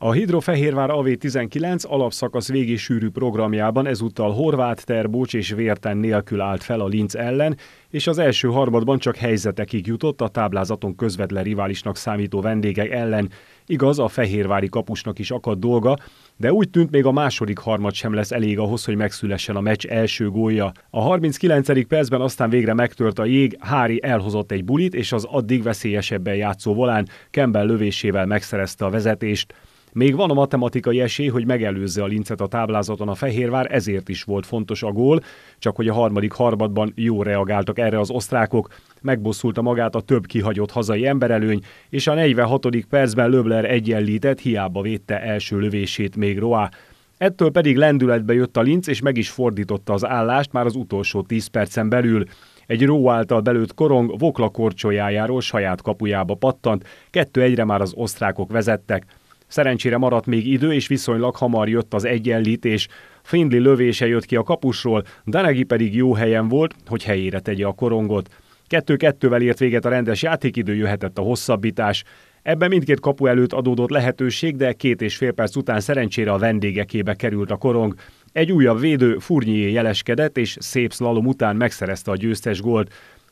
A Hidrofehérvár AV19 alapszakasz végi sűrű programjában ezúttal Horváth, Terbócs és Vérten nélkül állt fel a Linz ellen, és az első harmadban csak helyzetekig jutott a táblázaton közvetlen riválisnak számító vendégek ellen. Igaz, a fehérvári kapusnak is akad dolga, de úgy tűnt még a második harmad sem lesz elég ahhoz, hogy megszülessen a meccs első gólja. A 39. percben aztán végre megtört a jég, Hári elhozott egy bulit, és az addig veszélyesebben játszó volán Kemben lövésével megszerezte a vezetést. Még van a matematikai esély, hogy megelőzze a lincet a táblázaton a Fehérvár, ezért is volt fontos a gól, csak hogy a harmadik harmadban jó reagáltak erre az osztrákok, megbosszulta magát a több kihagyott hazai emberelőny, és a 46. percben Löbler egyenlített, hiába védte első lövését még Roa. Ettől pedig lendületbe jött a linc, és meg is fordította az állást már az utolsó 10 percen belül. Egy ró által belőtt korong Vokla korcsolyájáról saját kapujába pattant, kettő egyre már az osztrákok vezettek. Szerencsére maradt még idő, és viszonylag hamar jött az egyenlítés. Findli lövése jött ki a kapusról, Danegi pedig jó helyen volt, hogy helyére tegye a korongot. Kettő-kettővel ért véget a rendes játékidő, jöhetett a hosszabbítás. Ebben mindkét kapu előtt adódott lehetőség, de két és fél perc után szerencsére a vendégekébe került a korong. Egy újabb védő Furnyié jeleskedett, és szép szlalom után megszerezte a győztes gólt.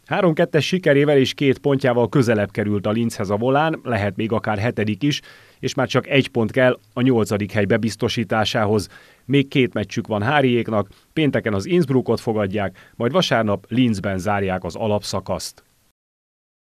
3-2-es sikerével és két pontjával közelebb került a Linzhez a volán, lehet még akár hetedik is, és már csak egy pont kell a nyolcadik hely bebiztosításához. Még két meccsük van Háriéknak, pénteken az Innsbruckot fogadják, majd vasárnap Linzben zárják az alapszakaszt.